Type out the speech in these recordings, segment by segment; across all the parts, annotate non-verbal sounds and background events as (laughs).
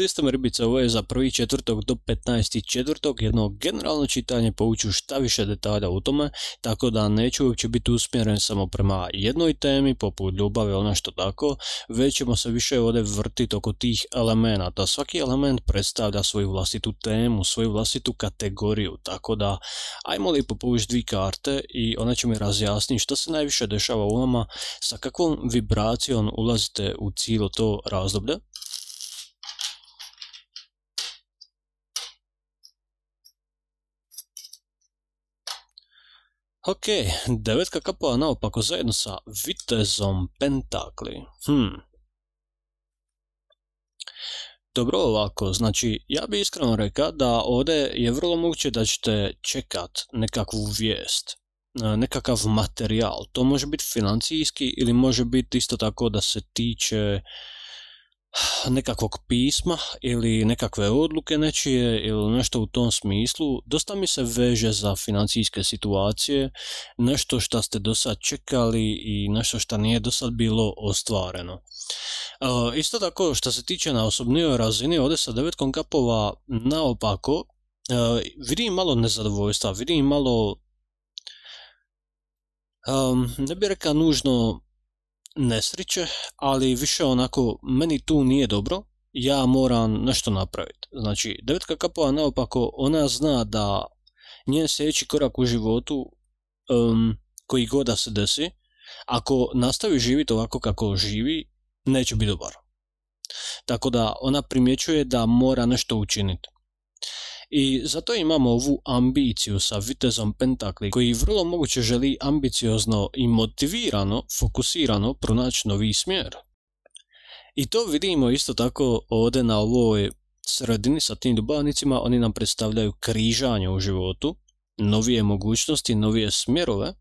testom ribica je za prvi do 15. jedno generalno čitanje povuću šta više detalja u tome, tako da neću uopće biti usmjeren samo prema jednoj temi poput ljubave ili što tako, već ćemo se više ovdje vrtiti oko tih elemenata. Svaki element predstavlja svoju vlastitu temu, svoju vlastitu kategoriju, tako da ajmo li povući dvije karte i ona će mi razjasniti što se najviše dešava u vama, sa kakvom vibracijom ulazite u cijelo to razdoblje Ok, devetka kapova naopako zajedno sa vitezom pentakli. Hmm. Dobro ovako, znači ja bi iskreno rekao da ovdje je vrlo moguće da ćete čekat nekakvu vijest, e, nekakav materijal. To može biti financijski ili može biti isto tako da se tiče nekakvog pisma ili nekakve odluke nečije ili nešto u tom smislu, dosta mi se veže za financijske situacije, nešto što ste do sad čekali i nešto što nije do sad bilo ostvareno. E, isto tako što se tiče na osobnijoj razini, ovdje sa devetkom kapova naopako, e, vidim malo nezadovoljstva, vidim malo, ne bih rekao nužno nesreće, ali više onako, meni tu nije dobro, ja moram nešto napraviti. Znači, devetka kapova naopako, ona zna da njen sljedeći korak u životu, koji god da se desi, ako nastavi živjeti ovako kako živi, neće biti dobar. Tako da ona primjećuje da mora nešto učiniti i zato imamo ovu ambiciju sa vitezom pentakli koji vrlo moguće želi ambiciozno i motivirano, fokusirano pronaći novi smjer. I to vidimo isto tako ovdje na ovoj sredini sa tim dubanicima, oni nam predstavljaju križanje u životu, novije mogućnosti, novije smjerove, e,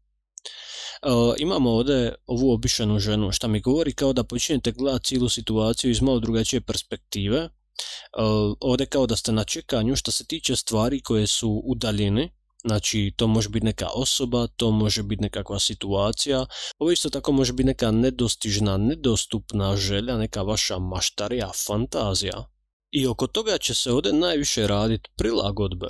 imamo ovdje ovu obišenu ženu, što mi govori kao da počinjete gledati cijelu situaciju iz malo drugačije perspektive, E, ovdje kao da ste na čekanju što se tiče stvari koje su udaljene, Znači, to može biti neka osoba, to može biti nekakva situacija, ovo isto tako može biti neka nedostižna, nedostupna želja, neka vaša maštarija, fantazija. I oko toga će se ovdje najviše raditi prilagodbe.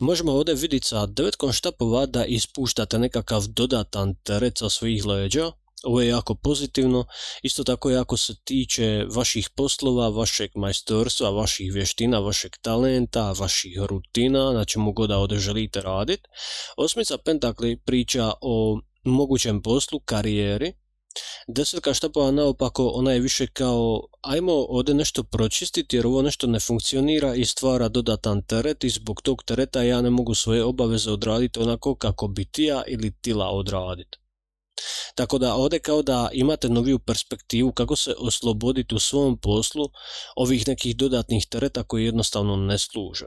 Možemo ovdje vidjeti sa devetkom štapova da ispuštate nekakav dodatan teret sa svojih leđa, ovo je jako pozitivno, isto tako ako se tiče vaših poslova, vašeg majstorstva, vaših vještina, vašeg talenta, vaših rutina, na čemu god da želite radit. Osmica pentakli priča o mogućem poslu, karijeri, Desetka štapova naopako, ona je više kao ajmo ovdje nešto pročistiti jer ovo nešto ne funkcionira i stvara dodatan teret i zbog tog tereta ja ne mogu svoje obaveze odraditi onako kako bi tija ili tila odraditi. Tako da ovdje kao da imate noviju perspektivu kako se osloboditi u svom poslu ovih nekih dodatnih tereta koji jednostavno ne služe.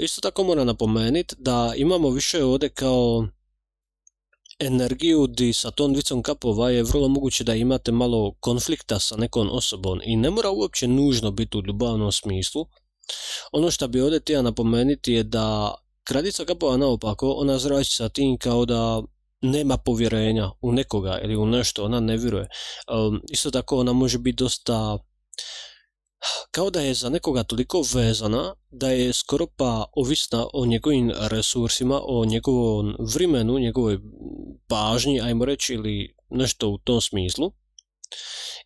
Isto tako moram napomenuti da imamo više ovdje kao energiju di sa tom dvicom kapova je vrlo moguće da imate malo konflikta sa nekom osobom i ne mora uopće nužno biti u ljubavnom smislu. Ono što bi ovdje htio napomenuti je da Kraljica kapova naopako, ona zrači sa tim kao da nema povjerenja u nekoga ili u nešto, ona ne vjeruje. isto tako ona može biti dosta kao da je za nekoga toliko vezana da je skoro pa ovisna o njegovim resursima, o njegovom vremenu, njegovoj pažnji, ajmo reći, ili nešto u tom smislu.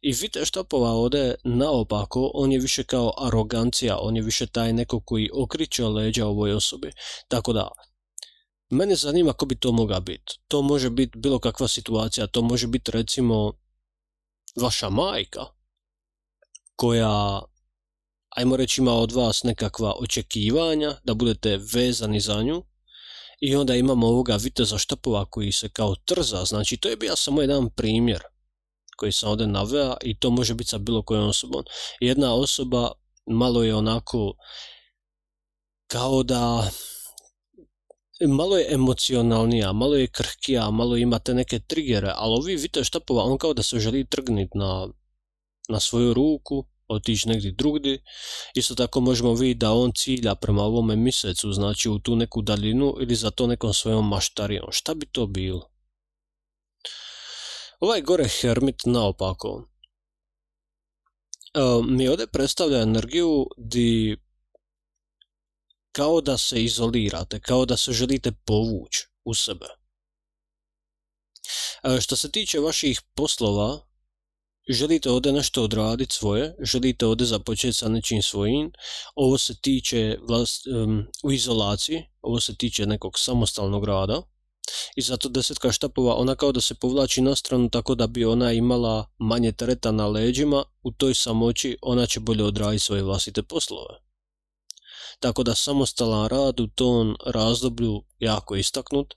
I Vite Štapova ode naopako, on je više kao arogancija, on je više taj neko koji okriče leđa ovoj osobi. Tako da, mene zanima ko bi to mogao biti. To može biti bilo kakva situacija, to može biti recimo vaša majka koja ajmo reći ima od vas nekakva očekivanja da budete vezani za nju i onda imamo ovoga viteza štapova koji se kao trza, znači to je bio samo jedan primjer koji sam ovdje i to može biti sa bilo kojom osobom. Jedna osoba malo je onako kao da malo je emocionalnija, malo je krhkija, malo imate neke trigere, ali ovi šta Štapova, on kao da se želi trgniti na, na svoju ruku, otići negdje drugdje. Isto tako možemo vidjeti da on cilja prema ovome mjesecu, znači u tu neku daljinu ili za to nekom svojom maštarijom. Šta bi to bilo? Ovaj gore Hermit naopako. Ehm, mi ovdje predstavlja energiju di kao da se izolirate, kao da se želite povući u sebe. Ehm, što se tiče vaših poslova, želite ovdje nešto odraditi svoje, želite ovdje započeti sa nečim svojim, ovo se tiče ehm, u izolaciji, ovo se tiče nekog samostalnog rada, i zato desetka štapova ona kao da se povlači na stranu tako da bi ona imala manje tereta na leđima, u toj samoći ona će bolje odraditi svoje vlastite poslove. Tako da samostalan rad u tom razdoblju jako istaknut,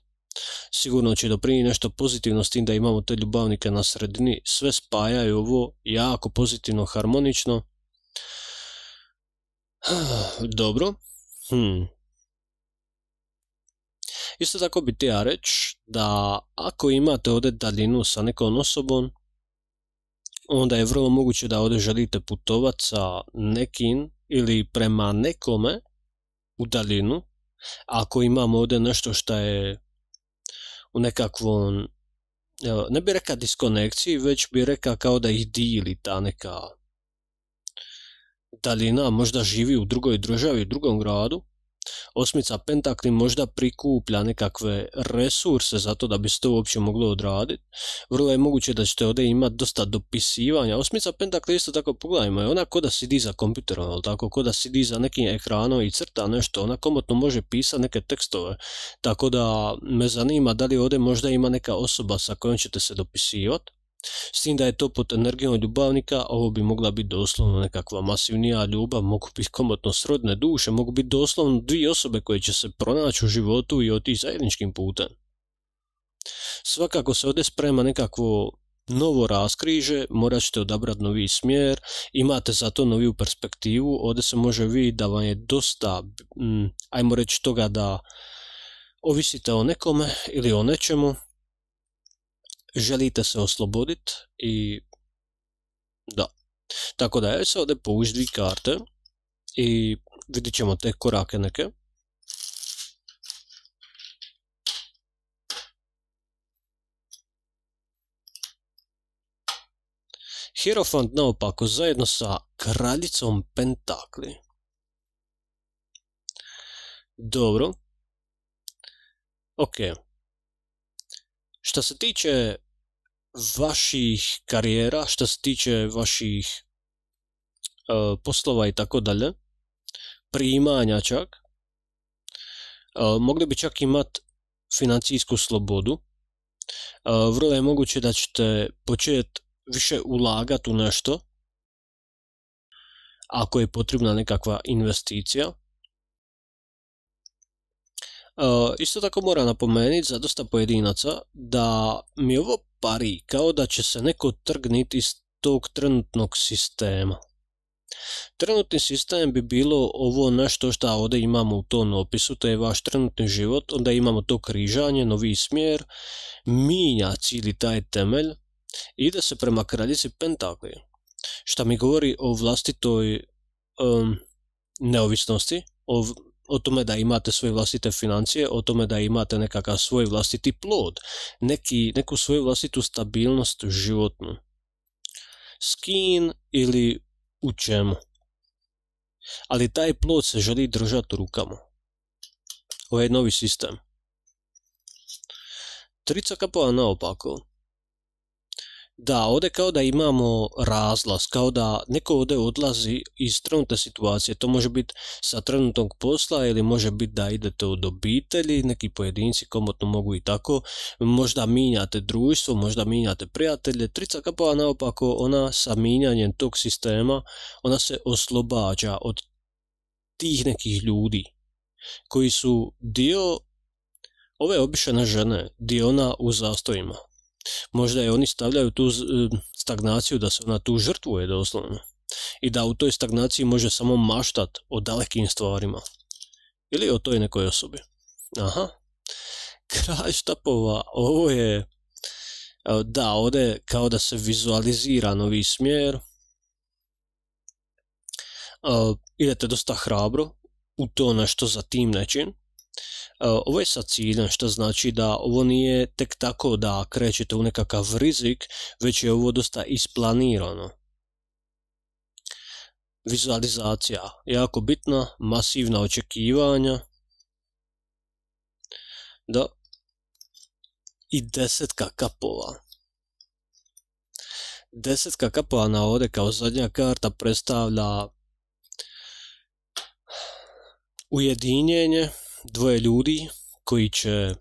sigurno će doprinijeti nešto pozitivno s tim da imamo te ljubavnike na sredini, sve spajaju ovo jako pozitivno, harmonično. (sighs) Dobro, hm. Isto tako bi ti ja reći da ako imate ovdje daljinu sa nekom osobom, onda je vrlo moguće da ovdje želite putovati sa nekim ili prema nekome u daljinu. Ako imamo ovdje nešto što je u nekakvom, ne bi reka diskonekciji, već bi reka kao da ih dili ta neka daljina, možda živi u drugoj državi, u drugom gradu, Osmica pentakli možda prikuplja nekakve resurse za to da bi se to uopće moglo odraditi. Vrlo je moguće da ćete ovdje imati dosta dopisivanja. Osmica pentakli isto tako pogledajmo je ona ko da sidi za kompjuterom, ali tako ko da sidi za nekim ekranom i crta nešto. Ona komotno može pisati neke tekstove. Tako da me zanima da li ovdje možda ima neka osoba sa kojom ćete se dopisivati s tim da je to pod energijom ljubavnika, ovo bi mogla biti doslovno nekakva masivnija ljubav, mogu biti komotno srodne duše, mogu biti doslovno dvije osobe koje će se pronaći u životu i otići zajedničkim putem. Svakako se ovdje sprema nekakvo novo raskriže, morat ćete odabrati novi smjer, imate za to noviju perspektivu, ovdje se može vidjeti da vam je dosta, mm, ajmo reći toga da ovisite o nekome ili o nečemu, želite se osloboditi i da. Tako da ja se ovdje povući dvije karte i vidit ćemo te korake neke. Hierophant naopako zajedno sa kraljicom pentakli. Dobro. Ok. Što se tiče vaših karijera, što se tiče vaših e, poslova i tako dalje, primanja čak, e, mogli bi čak imat financijsku slobodu. E, vrlo je moguće da ćete početi više ulagati u nešto, ako je potrebna nekakva investicija Eh, isto tako moram napomenuti za dosta pojedinaca da mi ovo pari kao da će se neko trgniti iz tog trenutnog sistema. Trenutni sistem bi bilo ovo nešto što ovdje imamo u tom opisu, to je vaš trenutni život, onda imamo to križanje, novi smjer, minja cijeli taj temelj, ide se prema kraljici Pentakli, što mi govori o vlastitoj neovisnosti, o o tome da imate svoje vlastite financije, o tome da imate nekakav svoj vlastiti plod, neki, neku svoju vlastitu stabilnost životnu. Skin ili u čemu. Ali taj plod se želi držati rukama. Ovo je novi sistem. Trica kapova naopako. Da, ovdje kao da imamo razlaz, kao da neko ovdje odlazi iz trenutne situacije. To može biti sa trenutnog posla ili može biti da idete od obitelji, neki pojedinci komotno mogu i tako. Možda minjate društvo, možda minjate prijatelje. Trica kapova naopako, ona sa minjanjem tog sistema, ona se oslobađa od tih nekih ljudi koji su dio ove obišene žene, dio ona u zastojima. Možda je oni stavljaju tu e, stagnaciju da se ona tu žrtvuje doslovno i da u toj stagnaciji može samo maštat o dalekim stvarima ili o toj nekoj osobi. Aha, (laughs) kraj štapova, ovo je, e, da, ovdje kao da se vizualizira novi smjer, e, idete dosta hrabro u to nešto za tim nečin, E, ovo je sa ciljem, što znači da ovo nije tek tako da krećete u nekakav rizik, već je ovo dosta isplanirano. Vizualizacija, jako bitna, masivna očekivanja. Da. I desetka kapova. Desetka kapova na ovdje kao zadnja karta predstavlja ujedinjenje, dvoje ljudi koji će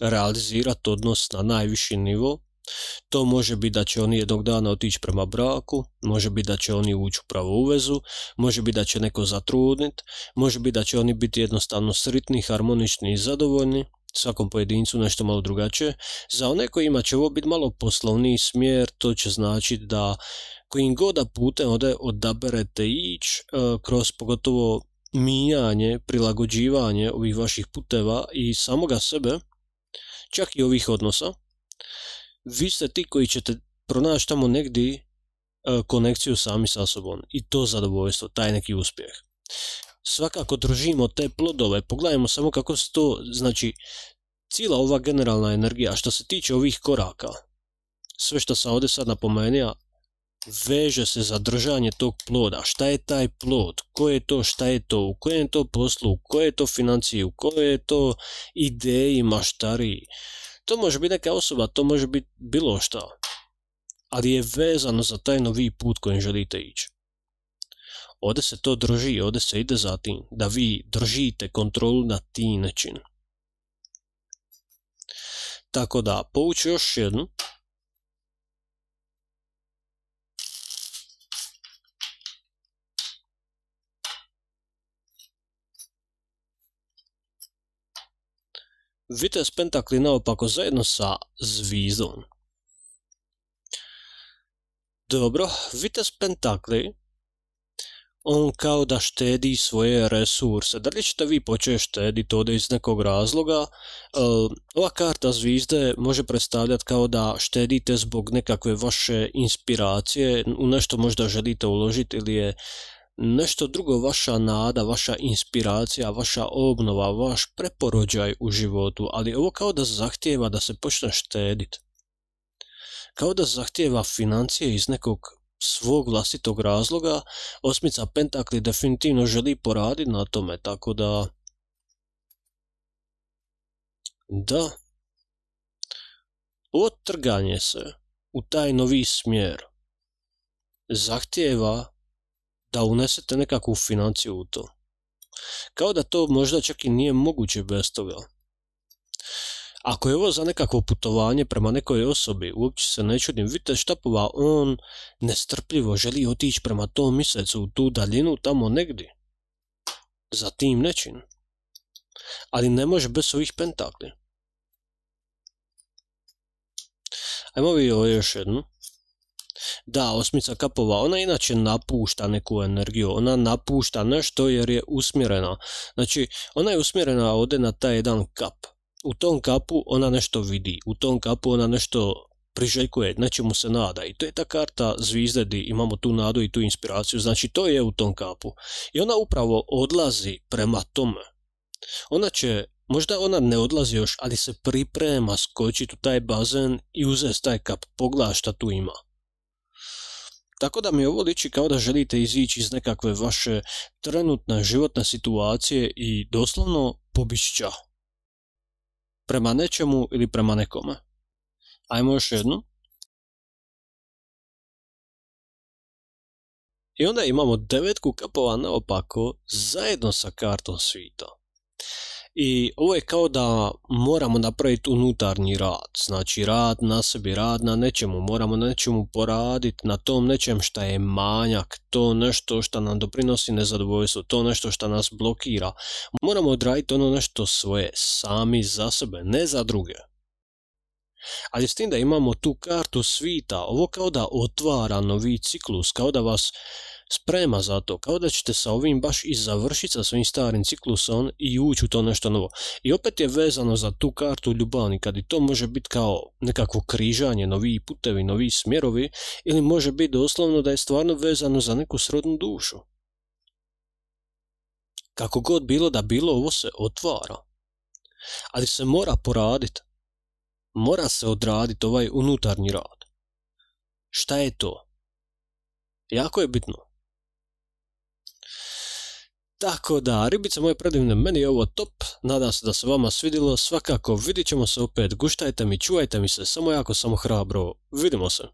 realizirati odnos na najviši nivo. To može biti da će oni jednog dana otići prema braku, može biti da će oni ući u pravu uvezu može biti da će neko zatrudniti, može biti da će oni biti jednostavno sretni, harmonični i zadovoljni, svakom pojedincu nešto malo drugačije. Za one ima će ovo biti malo poslovni smjer, to će značiti da kojim god da putem ode odaberete ići e, kroz pogotovo mijanje, prilagođivanje ovih vaših puteva i samoga sebe, čak i ovih odnosa, vi ste ti koji ćete pronaći tamo negdje e, konekciju sami sa sobom i to zadovoljstvo, taj neki uspjeh. Svakako držimo te plodove, pogledajmo samo kako se to, znači cijela ova generalna energija što se tiče ovih koraka, sve što sam ovdje sad napomenuo, veže se za držanje tog ploda. Šta je taj plod? Ko je to? Šta je to? U kojem je to poslu? U kojoj je to financiji? U kojoj je to ideji maštari? To može biti neka osoba, to može biti bilo šta. Ali je vezano za taj novi put kojim želite ići. Ode se to drži, ode se ide za tim, da vi držite kontrolu nad tim način. Tako da, povuću još jednu. Vitez pentakli naopako zajedno sa zvizdom. Dobro, vitez pentakli, on kao da štedi svoje resurse. Da li ćete vi početi štediti ovdje iz nekog razloga? Ehm, ova karta zvizde može predstavljati kao da štedite zbog nekakve vaše inspiracije, u nešto možda želite uložiti ili je nešto drugo vaša nada, vaša inspiracija, vaša obnova, vaš preporođaj u životu, ali ovo kao da zahtjeva da se počne štedit. Kao da zahtjeva financije iz nekog svog vlastitog razloga, osmica pentakli definitivno želi poraditi na tome, tako da... Da. Otrganje se u taj novi smjer zahtjeva da unesete nekakvu financiju u to. Kao da to možda čak i nije moguće bez toga. Ako je ovo za nekakvo putovanje prema nekoj osobi, uopće se ne čudim, vidite pova on nestrpljivo želi otići prema tom mjesecu u tu daljinu tamo negdje. Za tim nečin. Ali ne može bez ovih pentakli. Ajmo vidjeti još jednu. Da, osmica kapova, ona inače napušta neku energiju, ona napušta nešto jer je usmjerena. Znači, ona je usmjerena ovdje na taj jedan kap. U tom kapu ona nešto vidi, u tom kapu ona nešto priželjkuje, mu se nada i to je ta karta zvizde imamo tu nadu i tu inspiraciju, znači to je u tom kapu i ona upravo odlazi prema tome. Ona će, možda ona ne odlazi još, ali se priprema skočiti u taj bazen i uzeti taj kap, pogleda šta tu ima. Tako da mi ovo liči kao da želite izići iz nekakve vaše trenutne životne situacije i doslovno pobišća. Prema nečemu ili prema nekome. Ajmo još jednu. I onda imamo devetku kapova naopako zajedno sa kartom svita. I ovo je kao da moramo napraviti unutarnji rad, znači rad na sebi, rad na nečemu, moramo na nečemu poraditi, na tom nečem što je manjak, to nešto što nam doprinosi nezadovoljstvo, to nešto što nas blokira. Moramo odraditi ono nešto svoje, sami za sebe, ne za druge. Ali s tim da imamo tu kartu svita, ovo kao da otvara novi ciklus, kao da vas sprema za to, kao da ćete sa ovim baš i završiti sa svojim starim ciklusom i ući u to nešto novo. I opet je vezano za tu kartu ljubavni, kad i to može biti kao nekakvo križanje, novi putevi, novi smjerovi, ili može biti doslovno da je stvarno vezano za neku srodnu dušu. Kako god bilo da bilo, ovo se otvara. Ali se mora poraditi. Mora se odraditi ovaj unutarnji rad. Šta je to? Jako je bitno. Tako da, ribice moje predivne, meni je ovo top, nadam se da se vama svidilo, svakako vidit ćemo se opet, guštajte mi, čuvajte mi se, samo jako, samo hrabro, vidimo se.